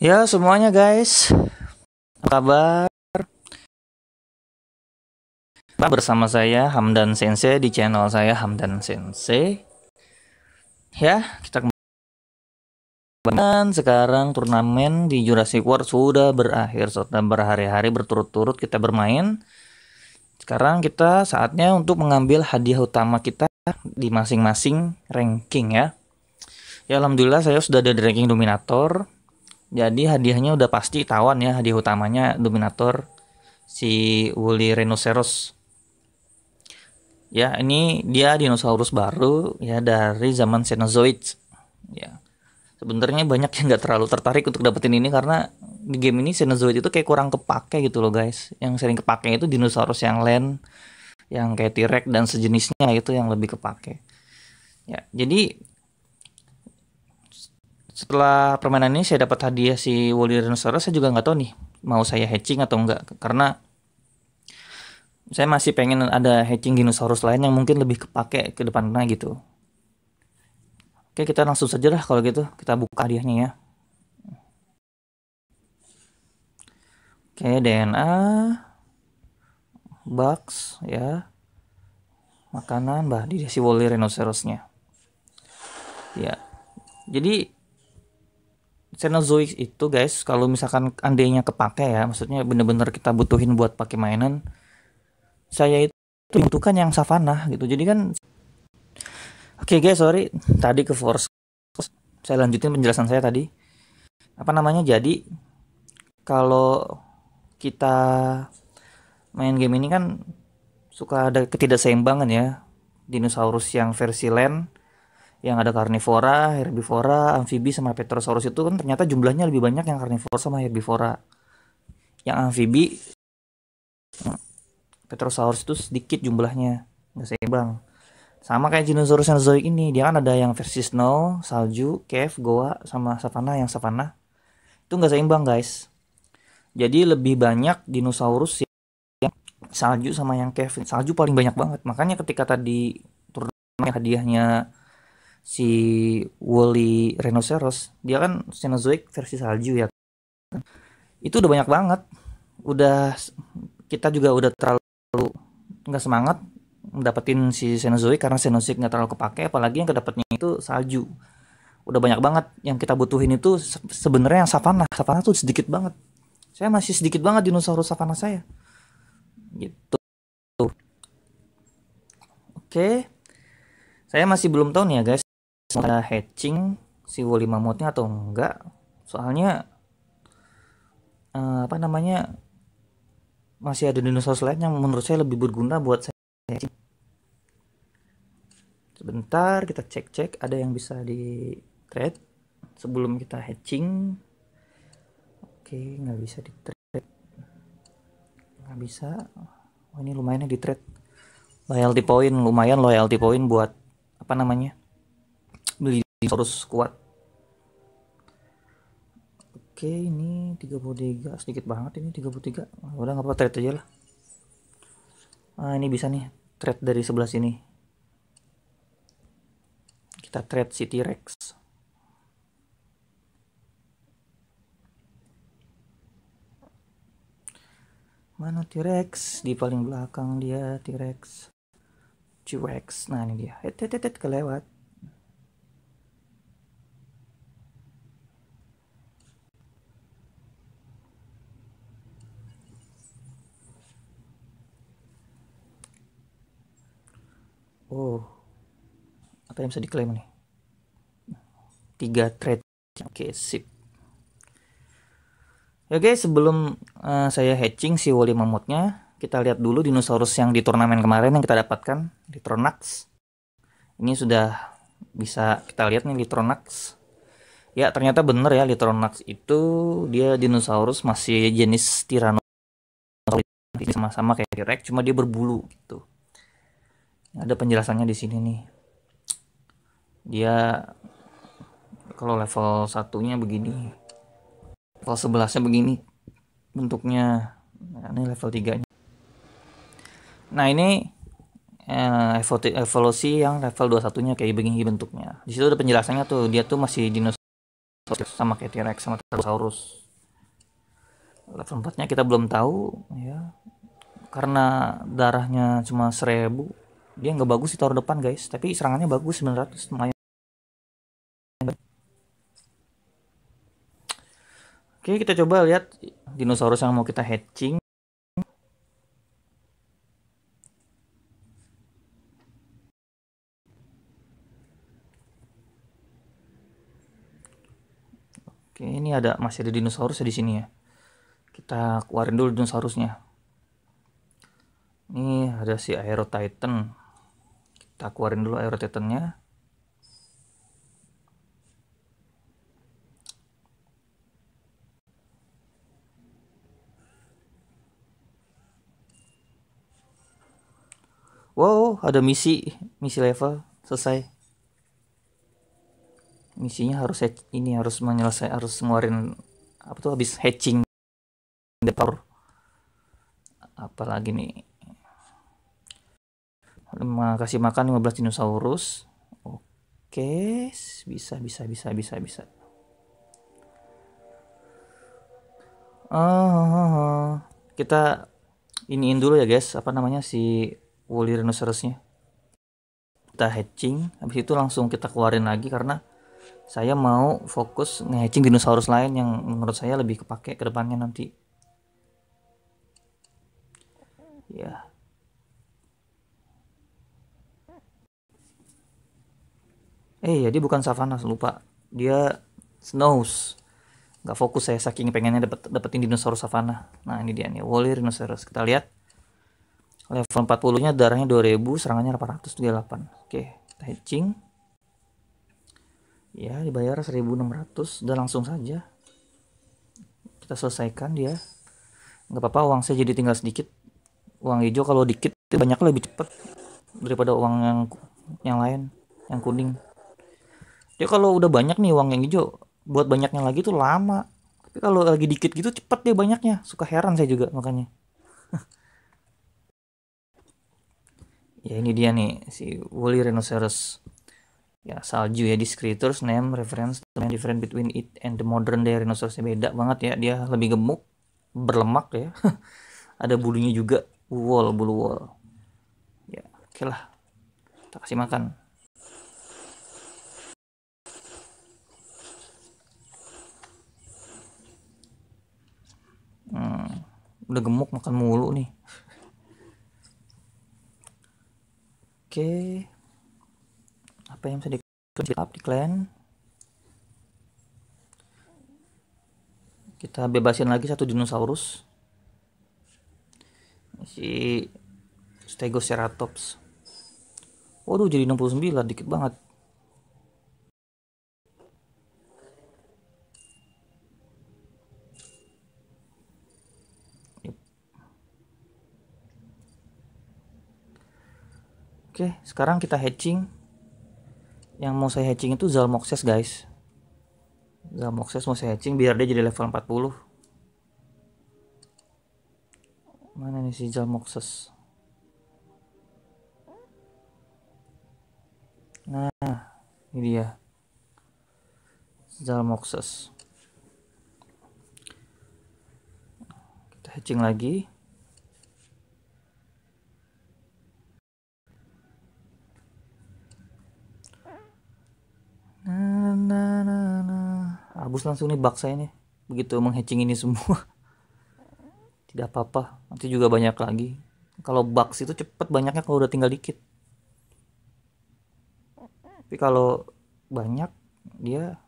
Ya semuanya guys, apa kabar? Bersama saya Hamdan Sensei di channel saya Hamdan Sensei. Ya kita dan sekarang turnamen di Jurassic World sudah berakhir setelah berhari-hari berturut-turut kita bermain. Sekarang kita saatnya untuk mengambil hadiah utama kita di masing-masing ranking ya. Ya alhamdulillah saya sudah ada di ranking dominator jadi hadiahnya udah pasti tawan ya, hadiah utamanya Dominator si Wuli Rhinoceros. Ya, ini dia dinosaurus baru ya dari zaman Cenozoic. Ya. Sebenarnya banyak yang nggak terlalu tertarik untuk dapetin ini karena di game ini Cenozoic itu kayak kurang kepake gitu loh guys. Yang sering kepake itu dinosaurus yang lain yang kayak T-Rex dan sejenisnya itu yang lebih kepake. Ya, jadi setelah permainan ini saya dapat hadiah si Wally Rhinoceros saya juga nggak tahu nih mau saya hatching atau enggak karena saya masih pengen ada hatching dinosaurus lain yang mungkin lebih kepake ke depannya gitu oke kita langsung saja lah kalau gitu kita buka hadiahnya ya oke DNA box ya makanan bah di si Wally Rhinocerosnya ya jadi Cenozoic itu guys kalau misalkan andainya kepake ya maksudnya bener-bener kita butuhin buat pakai mainan saya itu butuhkan yang savana gitu jadi kan oke okay, guys sorry tadi ke force saya lanjutin penjelasan saya tadi apa namanya jadi kalau kita main game ini kan suka ada ketidakseimbangan ya dinosaurus yang versi land yang ada karnivora, herbivora, amfibi sama petrosaurus itu kan ternyata jumlahnya lebih banyak yang karnivora sama herbivora. Yang amfibi hmm, petrosaurus itu sedikit jumlahnya, nggak seimbang. Sama kayak dinosaurus Cenozoic ini, dia kan ada yang versi snow, salju, cave, goa, sama savana yang savana. Itu nggak seimbang guys. Jadi lebih banyak dinosaurus yang salju sama yang cave. Salju paling banyak banget. Makanya ketika tadi turun hadiahnya si Wally Rhinoceros dia kan Cenozoic versi salju ya itu udah banyak banget udah kita juga udah terlalu nggak semangat dapetin si Cenozoic karena Cenozoic nggak terlalu kepake apalagi yang kedapetnya itu salju udah banyak banget yang kita butuhin itu sebenarnya yang savana savana tuh sedikit banget saya masih sedikit banget dinosaurus savana saya gitu oke saya masih belum tahu nih ya guys ada hatching si lima mamutnya atau enggak soalnya uh, apa namanya masih ada dinosaurus lain yang menurut saya lebih berguna buat saya sebentar kita cek cek ada yang bisa di trade sebelum kita hatching oke nggak bisa di trade nggak bisa oh, ini lumayan di trade loyalty point lumayan loyalty point buat apa namanya Miliosaurus kuat oke ini 33 sedikit banget ini 33 ah, udah nggak apa-apa trade aja lah nah, ini bisa nih trade dari sebelah sini kita trade city rex Mana T-Rex? Di paling belakang dia T-Rex. T-Rex. Nah, ini dia. Het, het, het, kelewat. oh apa yang bisa diklaim nih tiga trade oke okay, sip ya, oke okay, sebelum uh, saya hatching si Wally mamutnya kita lihat dulu dinosaurus yang di turnamen kemarin yang kita dapatkan litronax. ini sudah bisa kita lihat nih litronax. ya ternyata bener ya Litronax itu dia dinosaurus masih jenis Tyrannosaurus sama-sama kayak t cuma dia berbulu gitu ada penjelasannya di sini nih dia kalau level satunya begini level sebelasnya begini bentuknya nah, ini level tiganya nah ini eh, evolusi yang level 21 nya kayak begini bentuknya di situ ada penjelasannya tuh dia tuh masih dinosaurus sama kayak T-Rex sama Tyrannosaurus level 4 nya kita belum tahu ya karena darahnya cuma seribu dia nggak bagus di tahun depan guys tapi serangannya bagus 900 lumayan Oke kita coba lihat dinosaurus yang mau kita hatching Oke ini ada masih ada dinosaurus di sini ya kita keluarin dulu dinosaurusnya ini ada si Aero Titan kita keluarin dulu air rotatornya Wow, ada misi, misi level selesai. Misinya harus ini harus menyelesaikan harus ngeluarin apa tuh habis hatching the Apalagi nih kasih makan 15 dinosaurus oke bisa bisa bisa bisa bisa oh, oh, oh. kita iniin dulu ya guys apa namanya si woolly rhinocerosnya kita hatching habis itu langsung kita keluarin lagi karena saya mau fokus nge-hatching dinosaurus lain yang menurut saya lebih kepake ke nanti ya yeah. eh ya dia bukan savana lupa dia snows nggak fokus saya saking pengennya dapet, dapetin dinosaurus savana nah ini dia nih Wally dinosaurus. kita lihat level 40 nya darahnya 2000 serangannya 838 oke kita hatching ya dibayar 1600 dan langsung saja kita selesaikan dia nggak apa-apa uang saya jadi tinggal sedikit uang hijau kalau dikit banyak lebih cepat daripada uang yang yang lain yang kuning ya kalau udah banyak nih uang yang hijau buat banyaknya lagi tuh lama tapi kalau lagi dikit gitu cepet dia banyaknya suka heran saya juga makanya ya ini dia nih si woolly rhinoceros ya salju ya this creatures name reference the different between it and the modern day rhinoceros. beda banget ya dia lebih gemuk berlemak ya ada bulunya juga wall bulu wall ya oke okay lah kita kasih makan udah gemuk makan mulu nih oke okay. apa yang bisa di clan kita bebasin lagi satu dinosaurus si Stegoceratops waduh jadi 69 dikit banget Oke, sekarang kita hatching. Yang mau saya hatching itu Zalmoxes, guys. Zalmoxes mau saya hatching biar dia jadi level 40. Mana nih si Zalmoxes? Nah, ini dia. Zalmoxes. Kita hatching lagi. na na na abus langsung nih baksa ini begitu menghecing ini semua tidak apa-apa nanti juga banyak lagi kalau bak itu cepet banyaknya kalau udah tinggal dikit tapi kalau banyak dia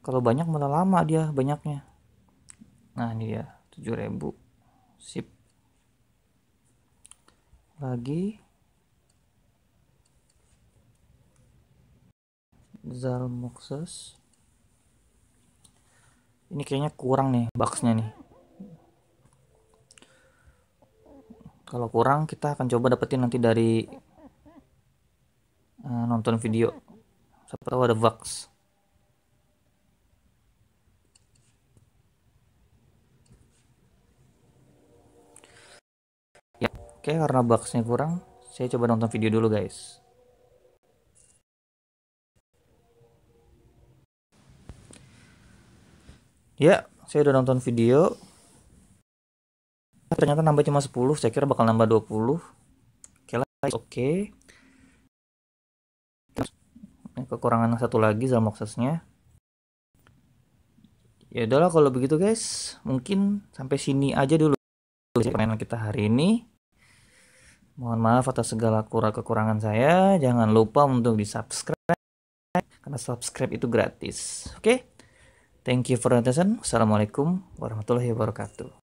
kalau banyak malah lama dia banyaknya nah ini dia ribu sip lagi Zalmoxes ini kayaknya kurang nih boxnya nih kalau kurang kita akan coba dapetin nanti dari uh, nonton video siapa tahu ada box ya oke karena boxnya kurang saya coba nonton video dulu guys ya saya udah nonton video ternyata nambah cuma 10 saya kira bakal nambah 20 oke okay oke okay. kekurangan satu lagi sama aksesnya ya udahlah kalau begitu guys mungkin sampai sini aja dulu permainan kita hari ini mohon maaf atas segala kurang kekurangan saya jangan lupa untuk di subscribe karena subscribe itu gratis oke okay? Thank you for attention. Assalamualaikum warahmatullahi wabarakatuh.